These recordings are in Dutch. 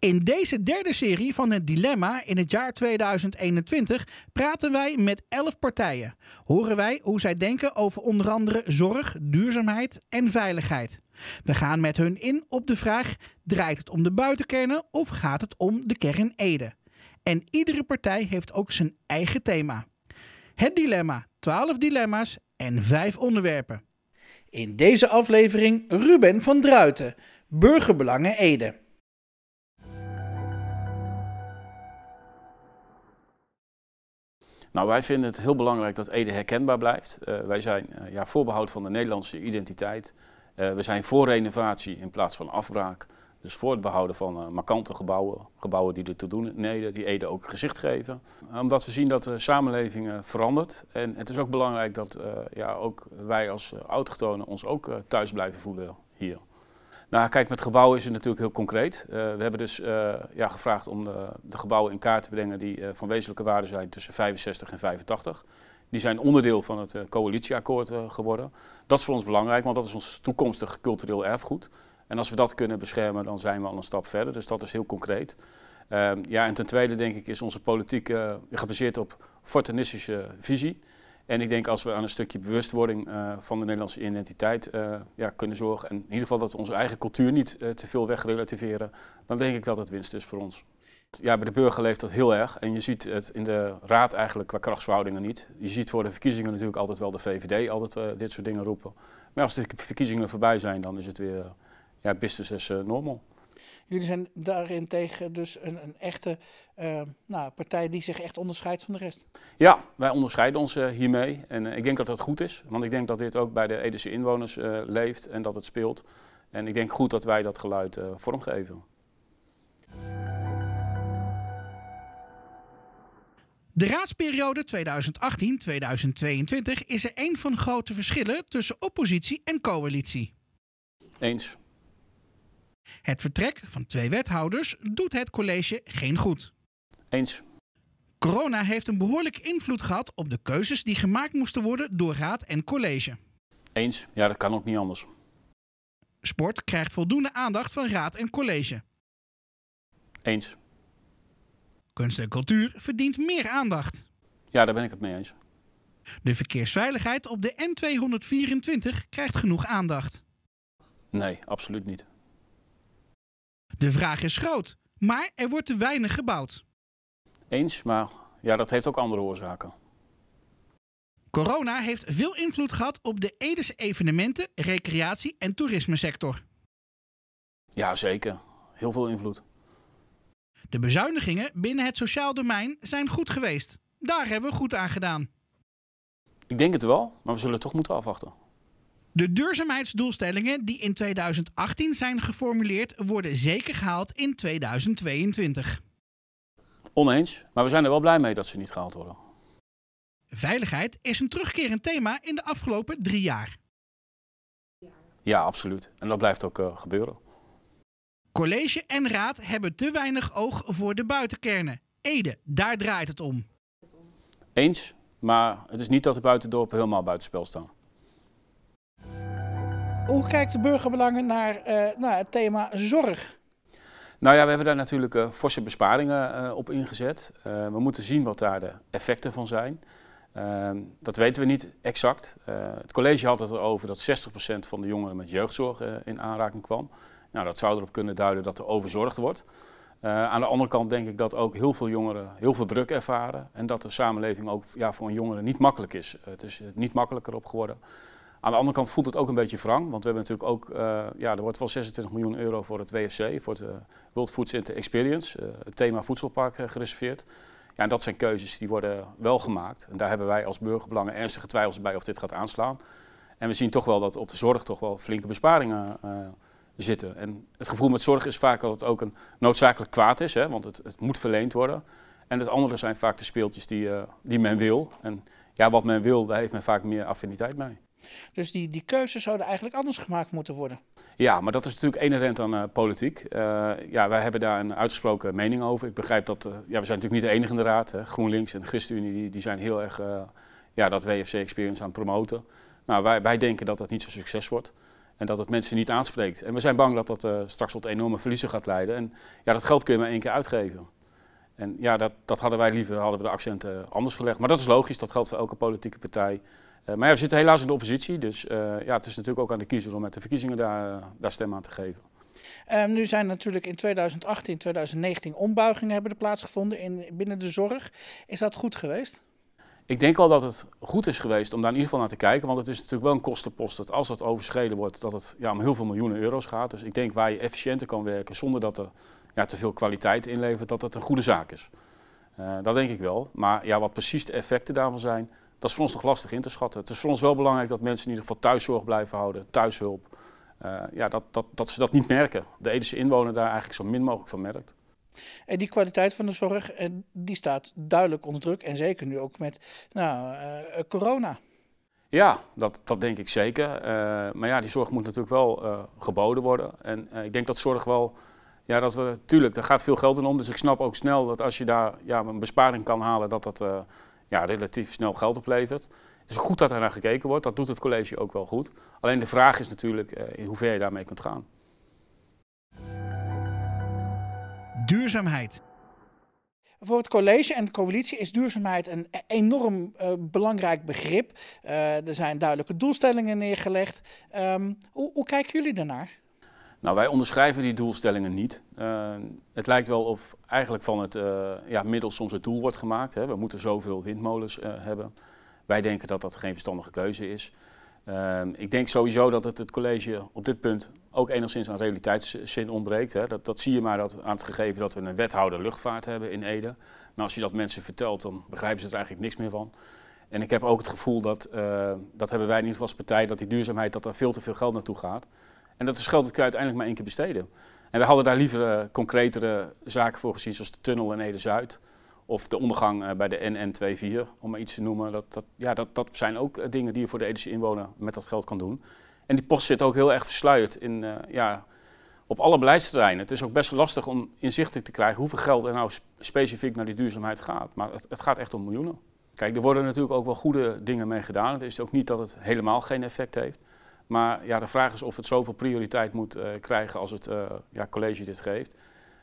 In deze derde serie van het Dilemma in het jaar 2021 praten wij met elf partijen. Horen wij hoe zij denken over onder andere zorg, duurzaamheid en veiligheid. We gaan met hun in op de vraag: draait het om de buitenkernen of gaat het om de kern Ede? En iedere partij heeft ook zijn eigen thema. Het dilemma, 12 dilemma's en 5 onderwerpen. In deze aflevering Ruben van Druiten, Burgerbelangen Ede. Nou, wij vinden het heel belangrijk dat Ede herkenbaar blijft. Eh, wij zijn eh, ja, voorbehoud van de Nederlandse identiteit. Eh, we zijn voor renovatie in plaats van afbraak. Dus voor het behouden van markante gebouwen, gebouwen die er te doen neden, die Ede ook gezicht geven. Omdat we zien dat de samenleving verandert. En het is ook belangrijk dat ja, ook wij als autochtonen ons ook thuis blijven voelen hier. Nou, kijk, met gebouwen is het natuurlijk heel concreet. Eh, we hebben dus eh, ja, gevraagd om de, de, gebouwen in kaart te brengen die uh, van wezenlijke waarde zijn tussen 65 en 85. Die zijn onderdeel van het coalitieakkoord geworden. Dat is voor ons belangrijk, want dat is ons toekomstig cultureel erfgoed. En als we dat kunnen beschermen, dan zijn we al een stap verder. Dus dat is heel concreet. Ehm, ja, en ten tweede denk ik is onze politiek gebaseerd op fortunistische visie. En ik denk als we aan een stukje bewustwording eh, van de Nederlandse identiteit eh, ja, kunnen zorgen, en in ieder geval dat we onze eigen cultuur niet eh, te veel wegrelativeren, dan denk ik dat het winst is voor ons. Ja, bij de burger leeft dat heel erg en je ziet het in de raad eigenlijk qua krachtsverhoudingen niet. Je ziet voor de verkiezingen natuurlijk altijd wel de VVD altijd dit soort dingen roepen. Maar als de verkiezingen voorbij zijn, dan is het weer ja, business as normal. Jullie zijn daarentegen dus een, een echte eh, nou, partij die zich echt onderscheidt van de rest. Ja, wij onderscheiden ons eh, hiermee. En eh, ik denk dat dat goed is, want ik denk dat dit ook bij de Edese inwoners leeft en dat het speelt. En ik denk goed dat wij dat geluid vormgeven. De raadsperiode 2018-2022 is er één van grote verschillen tussen oppositie en coalitie. Eens. Het vertrek van twee wethouders doet het college geen goed. Eens. Corona heeft een behoorlijk invloed gehad op de keuzes die gemaakt moesten worden door raad en college. Eens, ja, dat kan ook niet anders. Sport krijgt voldoende aandacht van raad en college. Eens. Kunst en cultuur verdient meer aandacht. Ja, daar ben ik het mee eens. De verkeersveiligheid op de N224 krijgt genoeg aandacht. Nee, absoluut niet. De vraag is groot, maar er wordt te weinig gebouwd. Eens, maar ja, dat heeft ook andere oorzaken. Corona heeft veel invloed gehad op de Edese evenementen, recreatie en toerismesector. Ja, zeker. Heel veel invloed. De bezuinigingen binnen het sociaal domein zijn goed geweest. Daar hebben we goed aan gedaan. Ik denk het wel, maar we zullen toch moeten afwachten. De duurzaamheidsdoelstellingen die in 2018 zijn geformuleerd, worden zeker gehaald in 2022. Oneens, maar we zijn er wel blij mee dat ze niet gehaald worden. Veiligheid is een terugkerend thema in de afgelopen drie jaar. Ja, absoluut. En dat blijft ook eh, gebeuren. College en raad hebben te weinig oog voor de buitenkernen. Ede, daar draait het om. Eens, maar het is niet dat de buitendorpen helemaal buitenspel staan. Hoe kijkt de burgerbelangen eh, naar, het thema zorg? Nou ja, we hebben daar natuurlijk eh, forse besparingen eh, op ingezet. we moeten zien wat daar de effecten van zijn. Ehm, dat weten we niet exact. het college had het erover dat 60% van de jongeren met jeugdzorg in aanraking kwam. Nou, dat zou erop kunnen duiden dat er overzorgd wordt. aan de andere kant denk ik dat ook heel veel jongeren heel veel druk ervaren. En dat de samenleving ook ja, voor een jongere niet makkelijk is. Het is niet makkelijker op geworden. Aan de andere kant voelt het ook een beetje wrang, want we hebben natuurlijk ook, eh, ja, er wordt wel 26 miljoen euro voor het WFC, voor het eh, World Food Experience, eh, het thema voedselpark gereserveerd. Ja, en dat zijn keuzes die worden wel gemaakt. En daar hebben wij als burgerbelangen ernstige twijfels bij of dit gaat aanslaan. En we zien toch wel dat op de zorg toch wel flinke besparingen zitten. En het gevoel met zorg is vaak dat het ook een noodzakelijk kwaad is, hè, want het, het moet verleend worden. En het andere zijn vaak de speeltjes die, die men wil. En ja, wat men wil, daar heeft men vaak meer affiniteit mee. Dus die, die keuzes zouden eigenlijk anders gemaakt moeten worden. Ja, maar dat is natuurlijk inherent aan eh, politiek. Eh, ja, wij hebben daar een uitgesproken mening over. Ik begrijp dat, eh, ja, we zijn natuurlijk niet de enige in de raad. Hè. GroenLinks en de ChristenUnie die, die zijn heel erg ja, dat WFC-experience aan het promoten. Nou, wij, wij denken dat dat niet zo'n succes wordt. En dat het mensen niet aanspreekt. En we zijn bang dat dat straks tot enorme verliezen gaat leiden. En ja, dat geld kun je maar één keer uitgeven. En ja, dat, dat hadden wij liever, hadden we de accenten anders gelegd. Maar dat is logisch, dat geldt voor elke politieke partij. Eh, maar ja, we zitten helaas in de oppositie, dus eh, ja, het is natuurlijk ook aan de kiezers om met de verkiezingen daar, eh, daar stem aan te geven. Ehm, nu zijn natuurlijk in 2018, 2019 ombuigingen hebben er plaatsgevonden in, binnen de zorg. Is dat goed geweest? Ik denk wel dat het goed is geweest om daar in ieder geval naar te kijken. Want het is natuurlijk wel een kostenpost dat als dat overschreden wordt, dat het ja, om heel veel miljoenen euro's gaat. Dus ik denk waar je efficiënter kan werken zonder dat er ja, te veel kwaliteit inlevert, dat dat een goede zaak is. dat denk ik wel. Maar ja, wat precies de effecten daarvan zijn, dat is voor ons nog lastig in te schatten. Het is voor ons wel belangrijk dat mensen in ieder geval thuiszorg blijven houden, thuishulp. Eh, ja, dat, dat, dat ze dat niet merken. De Edische inwoner daar eigenlijk zo min mogelijk van merkt. En die kwaliteit van de zorg, eh, die staat duidelijk onder druk. En zeker nu ook met nou, eh, corona. Ja, dat, dat denk ik zeker. maar ja, die zorg moet natuurlijk wel geboden worden. En ik denk dat zorg wel, ja, dat we, tuurlijk, daar gaat veel geld in om. Dus ik snap ook snel dat als je daar ja, een besparing kan halen, dat dat ja, relatief snel geld oplevert. Het is goed dat er naar gekeken wordt, dat doet het college ook wel goed. Alleen de vraag is natuurlijk eh, in hoeverre je daarmee kunt gaan. Duurzaamheid. Voor het college en de coalitie is duurzaamheid een e-, enorm eh, belangrijk begrip. Eh, er zijn duidelijke doelstellingen neergelegd. Ehm, hoe, hoe kijken jullie daarnaar? Nou, wij onderschrijven die doelstellingen niet. Eh, het lijkt wel of eigenlijk van het eh, ja, middel soms het doel wordt gemaakt. Hè. We moeten zoveel windmolens eh, hebben. Wij denken dat dat geen verstandige keuze is. Ehm, ik denk sowieso dat het, het college op dit punt ook enigszins aan realiteitszin ontbreekt. Hè. Dat, dat zie je maar dat, aan het gegeven dat we een wethouder luchtvaart hebben in Ede. Maar als je dat mensen vertelt, dan begrijpen ze er eigenlijk niks meer van. En ik heb ook het gevoel dat, dat hebben wij in ieder geval als partij, dat die duurzaamheid, dat er veel te veel geld naartoe gaat. En dat is geld dat kun je uiteindelijk maar één keer besteden. En we hadden daar liever eh, concretere zaken voor gezien, zoals de tunnel in Ede-Zuid. Of de ondergang eh, bij de NN24, om maar iets te noemen. Dat, dat, ja, dat, dat zijn ook eh, dingen die je voor de Edische inwoner met dat geld kan doen. En die post zit ook heel erg versluierd in, ja, op alle beleidsterreinen. Het is ook best lastig om inzichtelijk te krijgen hoeveel geld er nou specifiek naar die duurzaamheid gaat. Maar het, het gaat echt om miljoenen. Kijk, er worden natuurlijk ook wel goede dingen mee gedaan. Het is ook niet dat het helemaal geen effect heeft. Maar ja, de vraag is of het zoveel prioriteit moet eh, krijgen als het eh, ja, college dit geeft.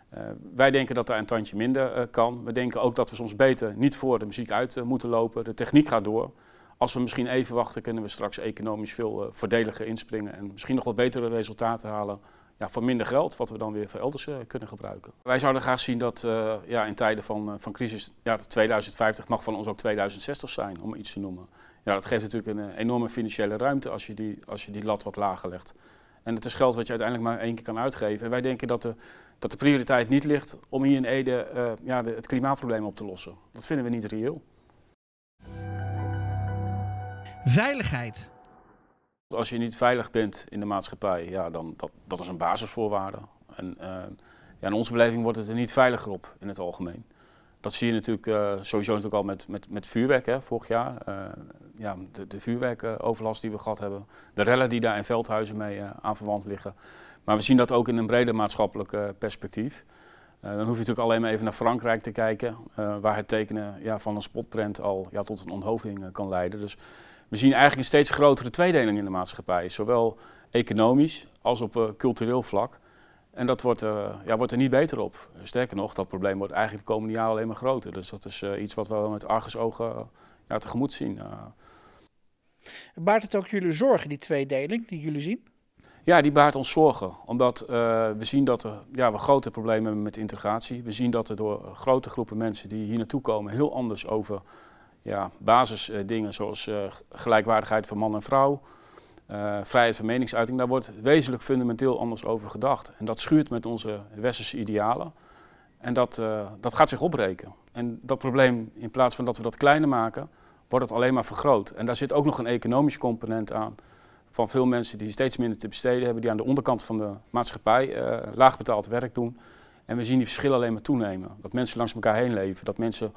Eh, wij denken dat daar een tandje minder kan. We denken ook dat we soms beter niet voor de muziek uit moeten lopen. De techniek gaat door. Als we misschien even wachten, kunnen we straks economisch veel voordeliger inspringen en misschien nog wat betere resultaten halen ja, voor minder geld, wat we dan weer voor elders kunnen gebruiken. Wij zouden graag zien dat ja, in tijden van, van crisis, ja, 2050 mag van ons ook 2060 zijn, om iets te noemen. Ja, dat geeft natuurlijk een eh, enorme financiële ruimte als je, die, als je die lat wat lager legt. En het is geld wat je uiteindelijk maar één keer kan uitgeven. En wij denken dat de, dat de prioriteit niet ligt om hier in Ede eh, ja, het klimaatprobleem op te lossen. Dat vinden we niet reëel. Veiligheid. Als je niet veilig bent in de maatschappij, ja, dan dat, dat is een basisvoorwaarde. En eh, ja, in onze beleving wordt het er niet veiliger op in het algemeen. Dat zie je natuurlijk eh, sowieso natuurlijk al met, met, met vuurwerk hè, vorig jaar. Eh, ja, de, de vuurwerkoverlast die we gehad hebben. De rellen die daar in Veldhuizen mee uh, aan verwant liggen. Maar we zien dat ook in een breder maatschappelijk perspectief. dan hoef je natuurlijk alleen maar even naar Frankrijk te kijken. waar het tekenen ja, van een spotprint al ja, tot een onthoofding kan leiden. Dus we zien eigenlijk een steeds grotere tweedeling in de maatschappij. Zowel economisch als op cultureel vlak. En dat wordt, er, eh, ja, wordt er niet beter op. Sterker nog, dat probleem wordt eigenlijk de komende jaren alleen maar groter. Dus dat is eh, iets wat we met argusogen eh, ja, tegemoet zien. Baart het ook jullie zorgen, die tweedeling die jullie zien? Ja, die baart ons zorgen. Omdat we zien dat er, ja, we grote problemen hebben met integratie. We zien dat er door grote groepen mensen die hier naartoe komen heel anders over ja, basisdingen zoals gelijkwaardigheid van man en vrouw... Eh, vrijheid van meningsuiting, daar wordt wezenlijk fundamenteel anders over gedacht. En dat schuurt met onze westerse idealen. En dat, eh, dat gaat zich opbreken. En dat probleem, in plaats van dat we dat kleiner maken, wordt het alleen maar vergroot. En daar zit ook nog een economisch component aan. Van veel mensen die steeds minder te besteden hebben, die aan de onderkant van de maatschappij uh, laagbetaald werk doen. En we zien die verschillen alleen maar toenemen. Dat mensen langs elkaar heen leven, dat mensen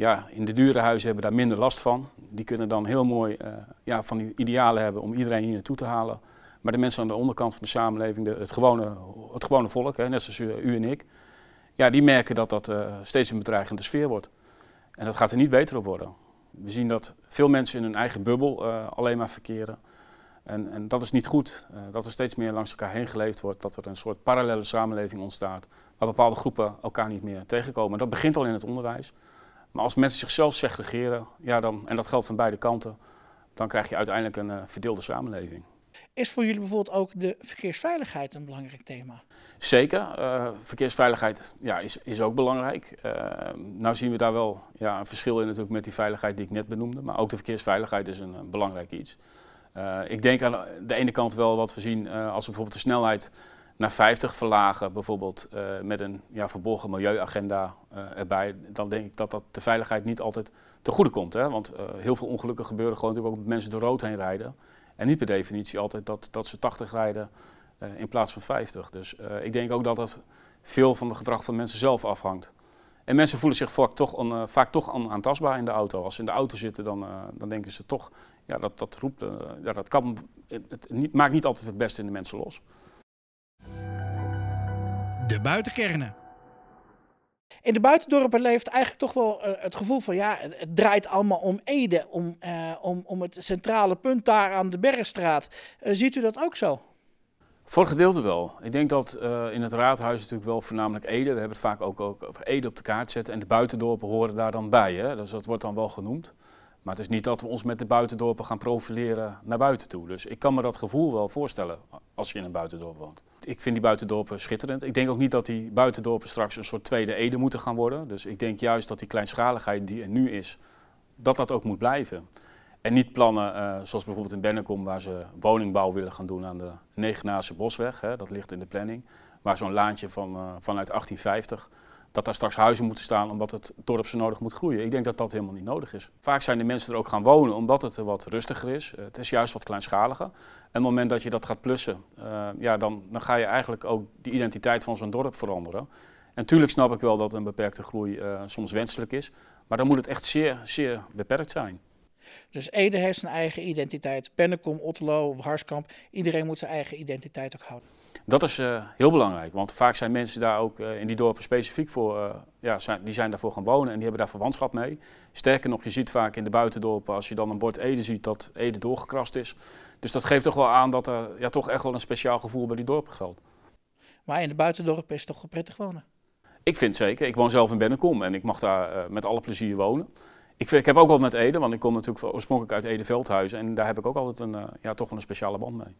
ja, in de dure huizen hebben daar minder last van. Die kunnen dan heel mooi eh, ja, van die idealen hebben om iedereen hier naartoe te halen. Maar de mensen aan de onderkant van de samenleving, de, het, gewone, het gewone volk, hè, net zoals u, en ik, ja, die merken dat dat eh, steeds een bedreigende sfeer wordt. En dat gaat er niet beter op worden. We zien dat veel mensen in hun eigen bubbel eh, alleen maar verkeren. En, en, dat is niet goed. dat er steeds meer langs elkaar heen geleefd wordt. Dat er een soort parallele samenleving ontstaat. Waar bepaalde groepen elkaar niet meer tegenkomen. En dat begint al in het onderwijs. Maar als mensen zichzelf segregeren, ja dan, en dat geldt van beide kanten, dan krijg je uiteindelijk een eh, verdeelde samenleving. Is voor jullie bijvoorbeeld ook de verkeersveiligheid een belangrijk thema? Zeker. Eh, verkeersveiligheid ja, is, is ook belangrijk. Uh, nou zien we daar wel ja, een verschil in natuurlijk met die veiligheid die ik net benoemde. Maar ook de verkeersveiligheid is een, belangrijk iets. ik denk aan de ene kant wel wat we zien als we bijvoorbeeld de snelheid naar 50 verlagen, bijvoorbeeld eh, met een ja, verborgen milieuagenda eh, erbij, dan denk ik dat dat de veiligheid niet altijd ten goede komt. Hè? Want eh, heel veel ongelukken gebeuren gewoon natuurlijk ook met mensen door rood heen rijden. En niet per definitie altijd dat, dat ze 80 rijden in plaats van 50. Dus ik denk ook dat dat veel van het gedrag van mensen zelf afhangt. En mensen voelen zich vaak toch, aantastbaar vaak toch in de auto. Als ze in de auto zitten, dan, dan denken ze toch, ja, dat, dat roept, ja, dat kan, het, het, niet, maakt niet altijd het beste in de mensen los de buitenkernen. In de buitendorpen leeft eigenlijk toch wel eh, het gevoel van ja, het, draait allemaal om Ede, om, eh, om, om het centrale punt daar aan de Bergstraat. Eh, ziet u dat ook zo? Voor een gedeelte wel. Ik denk dat in het raadhuis natuurlijk wel voornamelijk Ede, we hebben het vaak ook, ook over Ede op de kaart zetten en de buitendorpen horen daar dan bij. Hè? Dus dat wordt dan wel genoemd. Maar het is niet dat we ons met de buitendorpen gaan profileren naar buiten toe. Dus ik kan me dat gevoel wel voorstellen als je in een buitendorp woont. Ik vind die buitendorpen schitterend. Ik denk ook niet dat die buitendorpen straks een soort tweede Ede moeten gaan worden. Dus ik denk juist dat die kleinschaligheid die er nu is, dat dat ook moet blijven. En niet plannen eh, zoals bijvoorbeeld in Bennekom, waar ze woningbouw willen gaan doen aan de Negenaarse Bosweg. Hè, dat ligt in de planning. Waar zo'n laantje van, eh, vanuit 1850 dat daar straks huizen moeten staan omdat het dorp zo nodig moet groeien. Ik denk dat dat helemaal niet nodig is. Vaak zijn de mensen er ook gaan wonen omdat het wat rustiger is. Eh, het is juist wat kleinschaliger. En op het moment dat je dat gaat plussen, eh, ja, dan, dan ga je eigenlijk ook de identiteit van zo'n dorp veranderen. En natuurlijk snap ik wel dat een beperkte groei eh, soms wenselijk is, maar dan moet het echt zeer, zeer beperkt zijn. Dus Ede heeft zijn eigen identiteit, Pennekom, Otterlo, Harskamp, iedereen moet zijn eigen identiteit ook houden. Dat is eh, heel belangrijk, want vaak zijn mensen daar ook eh, in die dorpen specifiek voor, eh, ja, zijn, die zijn daarvoor gaan wonen en die hebben daar verwantschap mee. Sterker nog, je ziet vaak in de buitendorpen, als je dan een bord Ede ziet, dat Ede doorgekrast is. Dus dat geeft toch wel aan dat er ja, toch echt wel een speciaal gevoel bij die dorpen geldt. Maar in de buitendorpen is het toch prettig wonen? Ik vind het zeker. Ik woon zelf in Bennekom en ik mag daar met alle plezier wonen. Ik, ik, heb ook wel met Ede, want ik kom natuurlijk oorspronkelijk uit Ede-Veldhuizen en daar heb ik ook altijd een, ja, toch wel een speciale band mee.